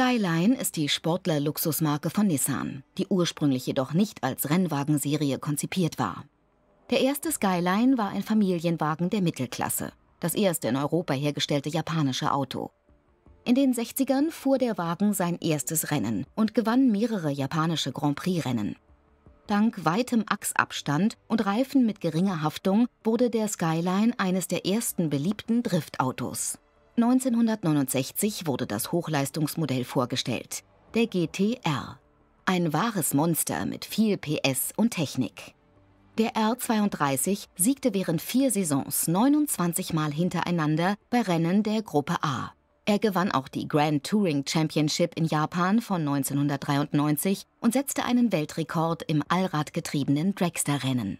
Skyline ist die Sportler-Luxusmarke von Nissan, die ursprünglich jedoch nicht als Rennwagenserie konzipiert war. Der erste Skyline war ein Familienwagen der Mittelklasse, das erste in Europa hergestellte japanische Auto. In den 60ern fuhr der Wagen sein erstes Rennen und gewann mehrere japanische Grand Prix-Rennen. Dank weitem Achsabstand und Reifen mit geringer Haftung wurde der Skyline eines der ersten beliebten Driftautos. 1969 wurde das Hochleistungsmodell vorgestellt, der GTR. Ein wahres Monster mit viel PS und Technik. Der R32 siegte während vier Saisons 29 Mal hintereinander bei Rennen der Gruppe A. Er gewann auch die Grand Touring Championship in Japan von 1993 und setzte einen Weltrekord im allradgetriebenen Dragster-Rennen.